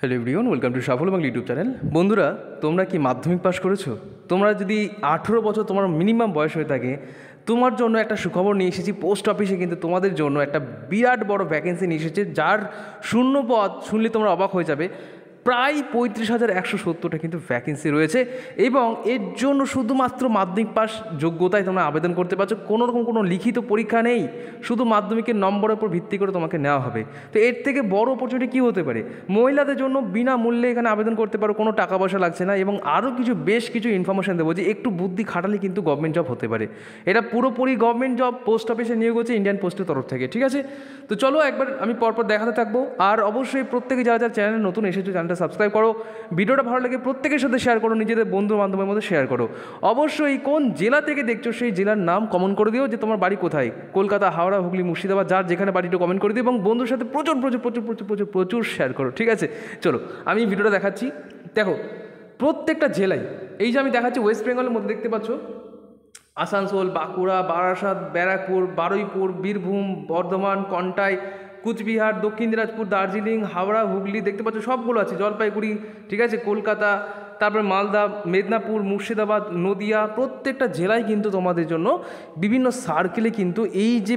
hello everyone welcome to Safal Bangla YouTube channel বন্ধুরা তোমরা কি মাধ্যমিক পাশ করেছো তোমরা যদি আঠেরো বছর তোমার মিনিমাম বয়স হয়ে থাকে তোমার জন্য একটা সুখবর নিয়ে এসেছি পোস্ট অফিসে কিন্তু তোমাদের জন্য একটা বিরাট বড় ভ্যাকেন্সি নিয়ে এসেছে যার শূন্য পদ শুনলে তোমরা অবাক হয়ে যাবে প্রায় পঁয়ত্রিশ হাজার একশো সত্তরটা কিন্তু ভ্যাকেন্সি রয়েছে এবং এর জন্য শুধুমাত্র মাধ্যমিক পাস যোগ্যতায় তোমরা আবেদন করতে পারছো কোনো রকম কোনো লিখিত পরীক্ষা নেই শুধু মাধ্যমিকের নম্বরের উপর ভিত্তি করে তোমাকে নেওয়া হবে তো এর থেকে বড় অপরচুনিটি কী হতে পারে মহিলাদের জন্য বিনামূল্যে এখানে আবেদন করতে পারো কোনো টাকা পয়সা লাগছে না এবং আরও কিছু বেশ কিছু ইনফরমেশান দেবো যে একটু বুদ্ধি খাটালে কিন্তু গভর্নমেন্ট জব হতে পারে এটা পুরোপুরি গভর্নমেন্ট জব পোস্ট অফিসে নিয়োগ হচ্ছে ইন্ডিয়ান পোস্টের তরফ থেকে ঠিক আছে তো চলো একবার আমি পরপর দেখাতে থাকবো আর অবশ্যই প্রত্যেকে যারা যারা চ্যানেলে নতুন এসেছে চ্যানেলটা চ্যানেলটা সাবস্ক্রাইব করো ভিডিওটা ভালো লাগে প্রত্যেকের সাথে শেয়ার করো নিজেদের বন্ধু বান্ধবের মধ্যে শেয়ার করো অবশ্যই কোন জেলা থেকে দেখছো সেই জেলার নাম কমেন্ট করে দিও যে তোমার বাড়ি কোথায় কলকাতা হাওড়া হুগলি মুর্শিদাবাদ যার যেখানে বাড়িটা কমেন্ট করে দিও এবং বন্ধুর সাথে প্রচুর প্রচুর প্রচুর প্রচুর প্রচুর প্রচুর শেয়ার করো ঠিক আছে চলো আমি ভিডিওটা দেখাচ্ছি দেখো প্রত্যেকটা জেলায় এই যে আমি দেখাচ্ছি ওয়েস্ট বেঙ্গলের মধ্যে দেখতে পাচ্ছ আসানসোল বাঁকুড়া বারাসাত ব্যারাকপুর বারুইপুর বীরভূম বর্ধমান কন্টাই কুচবিহার দক্ষিণ দিনাজপুর দার্জিলিং হাওড়া হুগলি দেখতে পাচ্ছ সবগুলো আছে জলপাইগুড়ি ঠিক আছে কলকাতা তারপরে মালদা মেদিনীপুর মুর্শিদাবাদ নদিয়া প্রত্যেকটা জেলায় কিন্তু তোমাদের জন্য বিভিন্ন সার্কেলে কিন্তু এই যে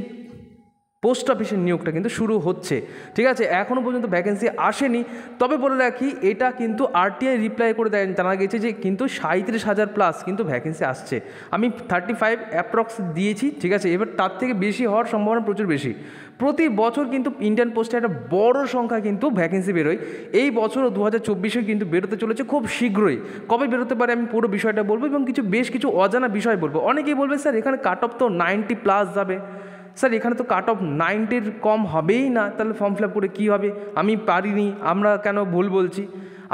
পোস্ট অফিসের নিয়োগটা কিন্তু শুরু হচ্ছে ঠিক আছে এখনও পর্যন্ত ভ্যাকেন্সি আসেনি তবে বলে রাখি এটা কিন্তু আরটিআই রিপ্লাই করে দেয় জানা গেছে যে কিন্তু সাঁত্রিশ হাজার প্লাস কিন্তু ভ্যাকেন্সি আসছে আমি থার্টি ফাইভ অ্যাপ্রক্স দিয়েছি ঠিক আছে এবার তার থেকে বেশি হওয়ার সম্ভাবনা প্রচুর বেশি প্রতি বছর কিন্তু ইন্ডিয়ান পোস্টে একটা বড় সংখ্যা কিন্তু ভ্যাকেন্সি বেরোয় এই বছরও দু হাজার চব্বিশেও কিন্তু বেরোতে চলেছে খুব শীঘ্রই কবে বেরোতে পারে আমি পুরো বিষয়টা বলবো এবং কিছু বেশ কিছু অজানা বিষয় বলবো অনেকেই বলবে স্যার এখানে কাট অফ তো নাইনটি প্লাস যাবে স্যার এখানে তো কাট অফ নাইনটির কম হবেই না তাহলে ফর্ম ফিল আপ করে কী হবে আমি পারিনি আমরা কেন ভুল বলছি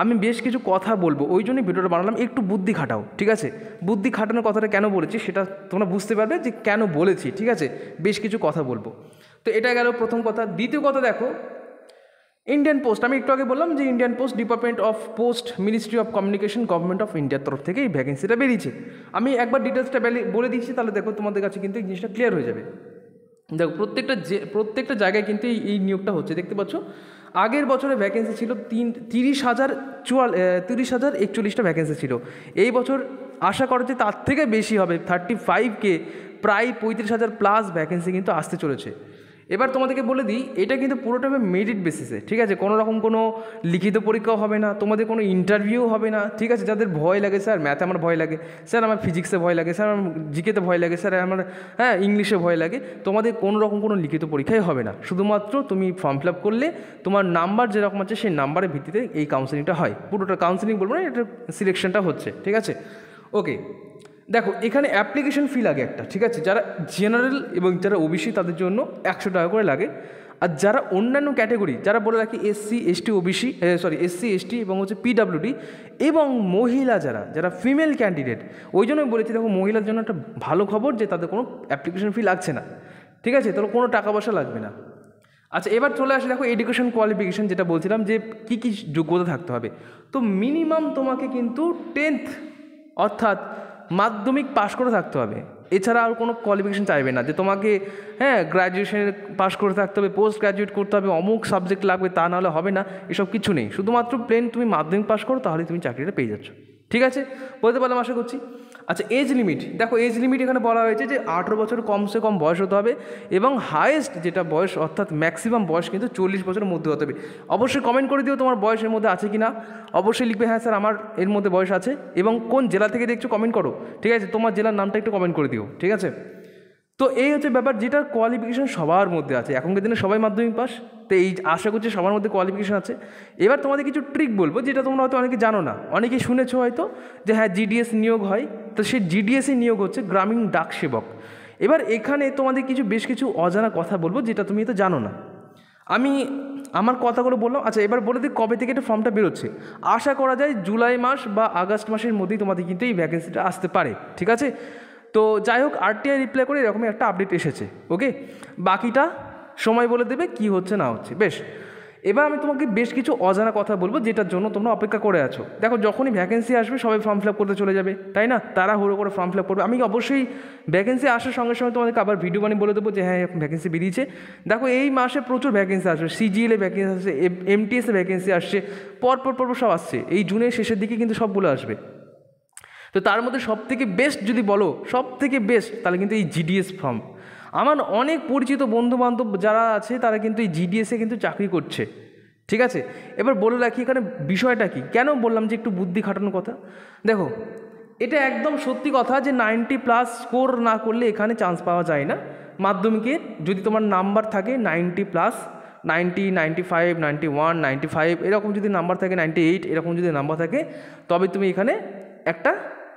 আমি বেশ কিছু কথা বলবো ওই জন্যই ভিডিওটা বানালাম একটু বুদ্ধি খাটাও ঠিক আছে বুদ্ধি খাটানোর কথাটা কেন বলেছি সেটা তোমরা বুঝতে পারবে যে কেন বলেছি ঠিক আছে বেশ কিছু কথা বলবো তো এটা গেল প্রথম কথা দ্বিতীয় কথা দেখো ইন্ডিয়ান পোস্ট আমি একটু আগে বললাম যে Indian post department of post ministry of communication government of ইন্ডিয়ার তরফ থেকে এই ভ্যাকেন্সিটা বেরিয়েছে আমি একবার ডিটেলসটা বলে দিচ্ছি তাহলে দেখো তোমাদের কাছে কিন্তু এই জিনিসটা ক্লিয়ার হয়ে যাবে দেখো প্রত্যেকটা যে প্রত্যেকটা জায়গায় কিন্তু এই এই নিয়োগটা হচ্ছে দেখতে পাচ্ছ আগের বছরে ভ্যাকেন্সি ছিল তিন তিরিশ হাজার চুয়াল তিরিশ হাজার একচল্লিশটা ভ্যাকেন্সি ছিল এই বছর আশা করা যে তার থেকে বেশি হবে থার্টি ফাইভকে প্রায় পঁয়ত্রিশ হাজার প্লাস ভ্যাকেন্সি কিন্তু আসতে চলেছে এবার তোমাদেরকে বলে দিই এটা কিন্তু পুরোটা হবে মেরিট বেসিসে ঠিক আছে কোনো রকম কোনো লিখিত পরীক্ষাও হবে না তোমাদের কোনো ইন্টারভিউ হবে না ঠিক আছে যাদের ভয় লাগে স্যার ম্যাথে আমার ভয় লাগে স্যার আমার ফিজিক্সে ভয় লাগে স্যার আমার জিকেতে ভয় লাগে স্যার আমার হ্যাঁ ইংলিশে ভয় লাগে তোমাদের কোনো রকম কোনো লিখিত পরীক্ষাই হবে না শুধুমাত্র তুমি ফর্ম ফিল আপ করলে তোমার নাম্বার যেরকম আছে সেই নাম্বারের ভিত্তিতে এই কাউন্সেলিংটা হয় পুরোটা কাউন্সেলিং বলবো না এটা সিলেকশনটা হচ্ছে ঠিক আছে ওকে দেখো এখানে অ্যাপ্লিকেশন ফি লাগে একটা ঠিক আছে যারা জেনারেল এবং যারা ওবিসি তাদের জন্য একশো টাকা করে লাগে আর যারা অন্যান্য ক্যাটাগরি যারা বলে রাখি SC ST OBC sorry SC ST এবং হচ্ছে পিডাব্লিউডি এবং মহিলা যারা যারা ফিমেল ক্যান্ডিডেট ওই জন্যই বলেছি দেখো মহিলার জন্য একটা ভালো খবর যে তাদের কোনো অ্যাপ্লিকেশন ফি লাগছে না ঠিক আছে তাহলে কোনো টাকা পয়সা লাগবে না আচ্ছা এবার চলে আসে দেখো এডুকেশন কোয়ালিফিকেশান যেটা বলছিলাম যে কি কি যোগ্যতা থাকতে হবে তো মিনিমাম তোমাকে কিন্তু টেন্থ অর্থাৎ মাধ্যমিক পাশ করে থাকতে হবে এছাড়া আর কোনো কোয়ালিফিকেশন চাইবে না যে তোমাকে হ্যাঁ গ্র্যাজুয়েশন পাশ করে থাকতে হবে পোস্ট গ্র্যাজুয়েট করতে হবে অমুক সাবজেক্ট লাগবে তা নাহলে হবে না এসব কিছু নেই শুধুমাত্র প্লেন তুমি মাধ্যমিক পাশ করো তাহলে তুমি চাকরিটা পেয়ে যাচ্ছ ঠিক আছে বলতে পারলাম আশা করছি আচ্ছা এজ লিমিট দেখো এজ লিমিট এখানে বলা হয়েছে যে আঠেরো বছর কমসে কম বয়স হতে হবে এবং হায়েস্ট যেটা বয়স অর্থাৎ ম্যাক্সিমাম বয়স কিন্তু চল্লিশ বছরের মধ্যে হতে হবে অবশ্যই কমেন্ট করে দিও তোমার বয়সের মধ্যে আছে কি না অবশ্যই লিখবে হ্যাঁ স্যার আমার এর মধ্যে বয়স আছে এবং কোন জেলা থেকে দেখছো কমেন্ট করো ঠিক আছে তোমার জেলার নামটা একটু কমেন্ট করে দিও ঠিক আছে তো এই হচ্ছে ব্যাপার যেটার কোয়ালিফিকেশন সবার মধ্যে আছে এখনকার দিনে সবাই মাধ্যমিক পাস তো এই আশা করছি সবার মধ্যে কোয়ালিফিকেশন আছে এবার তোমাদের কিছু ট্রিক বলবো যেটা তোমরা হয়তো অনেকে জানো না অনেকে শুনেছো হয়তো যে হ্যাঁ জিডিএস নিয়োগ হয় তো সে জিডিএসই নিয়োগ হচ্ছে গ্রামীণ ডাক সেবক এবার এখানে তোমাদের কিছু বেশ কিছু অজানা কথা বলবো যেটা তুমি তো জানো না আমি আমার কথাগুলো বললাম আচ্ছা এবার বলে দিই কবে থেকে এটা ফর্মটা বেরোচ্ছে আশা করা যায় জুলাই মাস বা আগস্ট মাসের মধ্যেই তোমাদের কিন্তু এই ভ্যাকেন্সিটা আসতে পারে ঠিক আছে তো যাই হোক আরটিআই রিপ্লাই করে এরকমই একটা আপডেট এসেছে ওকে বাকিটা সময় বলে দেবে কি হচ্ছে না হচ্ছে বেশ এবার আমি তোমাকে বেশ কিছু অজানা কথা বলবো যেটার জন্য তোমরা অপেক্ষা করে আছো দেখো যখনই ভ্যাকেন্সি আসবে সবাই ফর্ম ফিল আপ করতে চলে যাবে তাই না তারা হুড়ো করে ফর্ম ফিল আপ করবে আমি অবশ্যই ভ্যাকেন্সি আসার সঙ্গে সঙ্গে তোমাদেরকে আবার ভিডিও বানিয়ে বলে দেবো যে হ্যাঁ ভ্যাকেন্সি বেরিয়েছে দেখো এই মাসে প্রচুর ভ্যাকেন্সি আসবে সিজিএলে ভ্যাকেন্সি আসছে এম টিএসে ভ্যাকেন্সি আসছে পরপর পর সব আসছে এই জুনের শেষের দিকে কিন্তু সবগুলো আসবে তো তার মধ্যে সব থেকে বেস্ট যদি বলো সব থেকে বেস্ট তাহলে কিন্তু এই জিডিএস ফর্ম আমার অনেক পরিচিত বন্ধুবান্ধব যারা আছে তারা কিন্তু এই জিডিএসে কিন্তু চাকরি করছে ঠিক আছে এবার বলে রাখি এখানে বিষয়টা কি কেন বললাম যে একটু বুদ্ধি খাটানোর কথা দেখো এটা একদম সত্যি কথা যে নাইনটি প্লাস স্কোর না করলে এখানে চান্স পাওয়া যায় না মাধ্যমিকে যদি তোমার নাম্বার থাকে ninety plus ninety ninety five ninety one ninety five এরকম যদি নাম্বার থাকে নাইনটি এইট এরকম যদি নাম্বার থাকে তবে তুমি এখানে একটা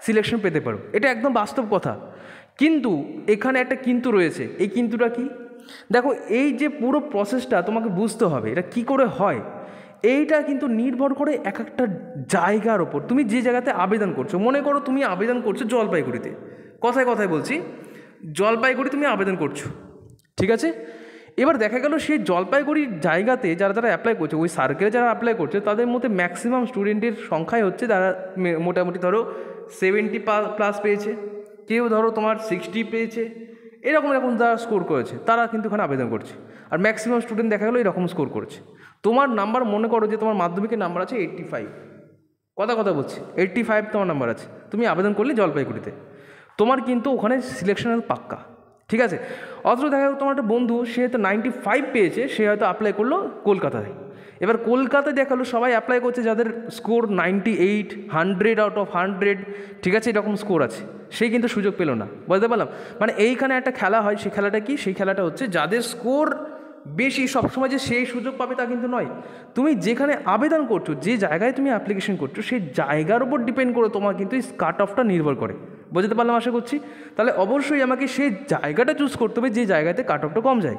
সিলেকশন পেতে পারো এটা একদম বাস্তব কথা কিন্তু এখানে একটা কিন্তু রয়েছে এই কিন্তুটা কি দেখো এই যে পুরো প্রসেসটা তোমাকে বুঝতে হবে এটা কি করে হয় এইটা কিন্তু নির্ভর করে এক একটা জায়গার ওপর তুমি যে জায়গাতে আবেদন করছো মনে করো তুমি আবেদন করছো জলপাইগুড়িতে কথায় কথায় বলছি জলপাইগুড়ি তুমি আবেদন করছো ঠিক আছে এবার দেখা গেল সেই জলপাইগুড়ির জায়গাতে যারা যারা অ্যাপ্লাই করছে ওই সার্কেলে যারা অ্যাপ্লাই করছে তাদের মধ্যে ম্যাক্সিমাম স্টুডেন্টের সংখ্যাই হচ্ছে তারা মোটামুটি ধরো সেভেন্টি প্লাস পেয়েছে কেউ ধরো তোমার সিক্সটি পেয়েছে এরকম এরকম যারা স্কোর করেছে তারা কিন্তু ওখানে আবেদন করছে আর ম্যাক্সিমাম স্টুডেন্ট দেখা গেলো এরকম স্কোর করছে তোমার নাম্বার মনে করো যে তোমার মাধ্যমিকের নাম্বার আছে এইট্টি ফাইভ কথা কথা বলছি এইট্টি ফাইভ তোমার নাম্বার আছে তুমি আবেদন করলে জলপাইগুড়িতে তোমার কিন্তু ওখানে সিলেকশনের পাক্কা ঠিক আছে অথচ দেখা গেল তোমার একটা বন্ধু সে হয়তো নাইনটি ফাইভ পেয়েছে সে হয়তো অ্যাপ্লাই করলো কলকাতায় এবার কলকাতায় দেখালো সবাই অ্যাপ্লাই করছে যাদের score ninety eight hundred out of hundred ঠিক আছে এরকম স্কোর আছে সে কিন্তু সুযোগ পেল না বুঝতে পারলাম মানে এইখানে একটা খেলা হয় সেই খেলাটা কি সেই খেলাটা হচ্ছে যাদের স্কোর বেশি সবসময় যে সেই সুযোগ পাবে তা কিন্তু নয় তুমি যেখানে আবেদন করছো যে জায়গায় তুমি অ্যাপ্লিকেশন করছো সেই জায়গার উপর ডিপেন্ড করে তোমার কিন্তু এই কাট অফটা নির্ভর করে বোঝাতে পারলাম আশা করছি তাহলে অবশ্যই আমাকে সেই জায়গাটা চুজ করতে হবে যে জায়গাতে কাট অফটা কম যায়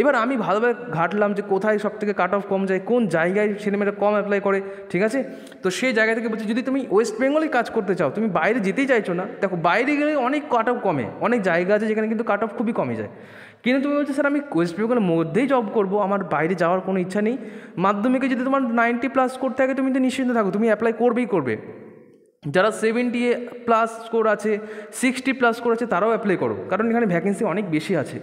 এবার আমি ভালোভাবে ঘাটলাম যে কোথায় সব থেকে কাট অফ কম যায় কোন জায়গায় ছেলেমেয়েরা কম অ্যাপ্লাই করে ঠিক আছে তো সেই জায়গা থেকে বলছি যদি তুমি ওয়েস্ট বেঙ্গলে কাজ করতে চাও তুমি বাইরে যেতেই চাইছো না দেখো বাইরে গেলে অনেক কাট অফ কমে অনেক জায়গা আছে যেখানে কিন্তু কাট অফ খুবই কমে যায় কিন্তু তুমি বলছো স্যার আমি ওয়েস্ট বেঙ্গলের মধ্যেই জব করবো আমার বাইরে যাওয়ার কোনো ইচ্ছা নেই মাধ্যমিকে যদি তোমার নাইনটি প্লাস করতে থাকে তুমি তো নিশ্চিন্ত থাকো তুমি অ্যাপ্লাই করবেই করবে যারা সেভেন্টি প্লাস স্কোর আছে সিক্সটি প্লাস স্কোর আছে তারাও অ্যাপ্লাই করো কারণ এখানে ভ্যাকেন্সি অনেক বেশি আছে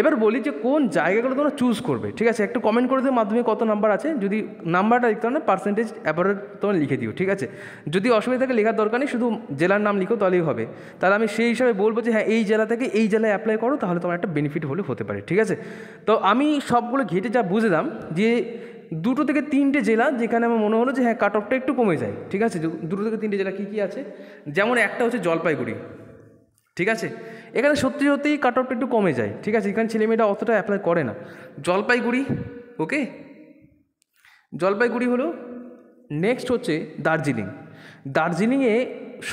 এবার বলি যে কোন জায়গাগুলো তোমরা চুজ করবে ঠিক আছে একটু কমেন্ট করে দিও মাধ্যমে কত নাম্বার আছে যদি নাম্বারটা লিখতে না পার্সেন্টেজ অ্যাভারেজ তোমার লিখে দিও ঠিক আছে যদি অসুবিধা থাকে লেখার দরকার নেই শুধু জেলার নাম লিখো তাহলেই হবে তাহলে আমি সেই হিসাবে বলবো যে হ্যাঁ এই জেলা থেকে এই জেলায় অ্যাপ্লাই করো তাহলে তোমার একটা বেনিফিট হলে হতে পারে ঠিক আছে তো আমি সবগুলো ঘেটে যা বুঝলাম যে দুটো থেকে তিনটে জেলা যেখানে আমার মনে হলো যে হ্যাঁ কাট অফটা একটু কমে যায় ঠিক আছে দুটো থেকে তিনটে জেলা কী কী আছে যেমন একটা হচ্ছে জলপাইগুড়ি ঠিক আছে এখানে সত্যি সত্যিই কাট অফটা একটু কমে যায় ঠিক আছে এখানে ছেলেমেয়েরা অতটা অ্যাপ্লাই করে না জলপাইগুড়ি ওকে জলপাইগুড়ি হলো নেক্সট হচ্ছে দার্জিলিং দার্জিলিংয়ে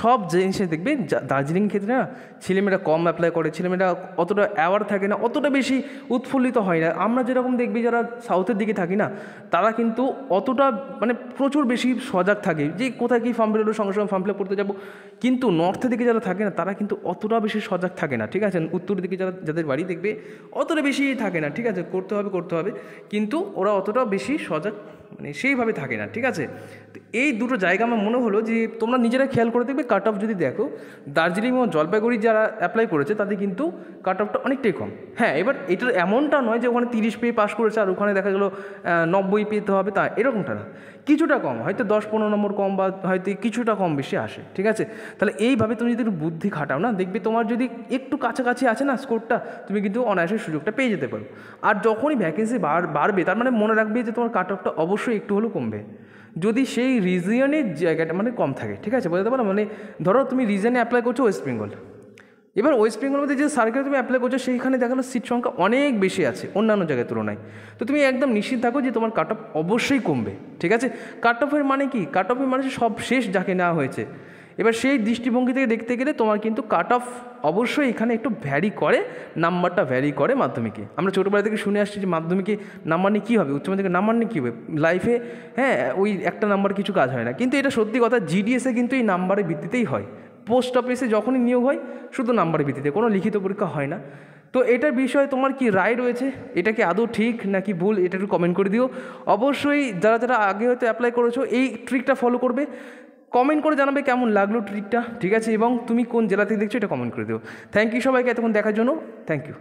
সব জিনিসে দেখবেন দার্জিলিং ক্ষেত্রে না ছেলেমেয়েরা কম অ্যাপ্লাই করে ছেলেমেয়েরা অতটা অ্যাওয়ার থাকে না অতটা বেশি উৎফুল্লিত হয় না আমরা যেরকম দেখবি যারা সাউথের দিকে থাকি না তারা কিন্তু অতটা মানে প্রচুর বেশি সজাগ থাকে যে কোথায় কী ফর্ম বেরোলো সঙ্গে সঙ্গে ফর্ম ফিল করতে যাবো কিন্তু নর্থের দিকে যারা থাকে না তারা কিন্তু অতটা বেশি সজাগ থাকে না ঠিক আছে উত্তর দিকে যারা যাদের বাড়ি দেখবে অতটা বেশি থাকে না ঠিক আছে করতে হবে করতে হবে কিন্তু ওরা অতটা বেশি সজাগ মানে সেইভাবে থাকে না ঠিক আছে তো এই দুটো জায়গা আমার মনে হলো যে তোমরা নিজেরা খেয়াল করে দেখবে কাট অফ যদি দেখো দার্জিলিং এবং জলপাইগুড়ি যারা অ্যাপ্লাই করেছে তাদের কিন্তু কাট অফটা অনেকটাই কম হ্যাঁ এবার এটার এমনটা নয় যে ওখানে তিরিশ পেয়ে পাস করেছে আর ওখানে দেখা গেলো নব্বই পেতে হবে তা এরকমটা না কিছুটা কম হয়তো দশ পনেরো নম্বর কম বা হয়তো কিছুটা কম বেশি আসে ঠিক আছে তাহলে এইভাবে তুমি যদি একটু বুদ্ধি খাটাও না দেখবে তোমার যদি একটু কাছাকাছি আছে না স্কোরটা তুমি কিন্তু অনায়াসের সুযোগটা পেয়ে যেতে পারো আর যখনই ভ্যাকেন্সি বাড়বে তার মানে মনে রাখবে যে তোমার কাট অফটা অবশ্যই অবশ্যই একটু হলেও কমবে যদি সেই রিজিয়নের জায়গাটা মানে কম থাকে ঠিক আছে বোঝাতে পারো মানে ধরো তুমি রিজিয়নে অ্যাপ্লাই করছো ওয়েস্ট বেঙ্গল এবার ওয়েস্ট বেঙ্গল মধ্যে যে সার্কেল তুমি অ্যাপ্লাই করছো সেইখানে দেখালো সিট সংখ্যা অনেক বেশি আছে অন্যান্য জায়গার তুলনায় তো তুমি একদম নিশ্চিত থাকো যে তোমার কাট অফ অবশ্যই কমবে ঠিক আছে কাট অফের মানে কি কাট অফের মানে সব শেষ যাকে নেওয়া হয়েছে এবার সেই দৃষ্টিভঙ্গি থেকে দেখতে গেলে তোমার কিন্তু কাট অফ অবশ্যই এখানে একটু ভ্যারি করে নাম্বারটা ভ্যারি করে মাধ্যমিকে আমরা ছোটোবেলা থেকে শুনে আসছি যে মাধ্যমিকে নাম্বার নিয়ে কী হবে উচ্চ মাধ্যমিকে নাম্বার নিয়ে কী হবে লাইফে হ্যাঁ ওই একটা নাম্বার কিছু কাজ হয় না কিন্তু এটা সত্যি কথা জিডিএসে কিন্তু এই নাম্বারের ভিত্তিতেই হয় পোস্ট অফিসে যখনই নিয়োগ হয় শুধু নাম্বারের ভিত্তিতে কোনো লিখিত পরীক্ষা হয় না তো এটার বিষয়ে তোমার কি রায় রয়েছে এটা কি আদৌ ঠিক নাকি ভুল এটা একটু কমেন্ট করে দিও অবশ্যই যারা যারা আগে হয়তো অ্যাপ্লাই করেছো এই ট্রিকটা ফলো করবে কমেন্ট করে জানাবে কেমন লাগলো ট্রিকটা ঠিক আছে এবং তুমি কোন জেলা থেকে দেখছো এটা কমেন্ট করে দেবো থ্যাংক ইউ সবাইকে এতক্ষণ দেখার জন্য থ্যাংক ইউ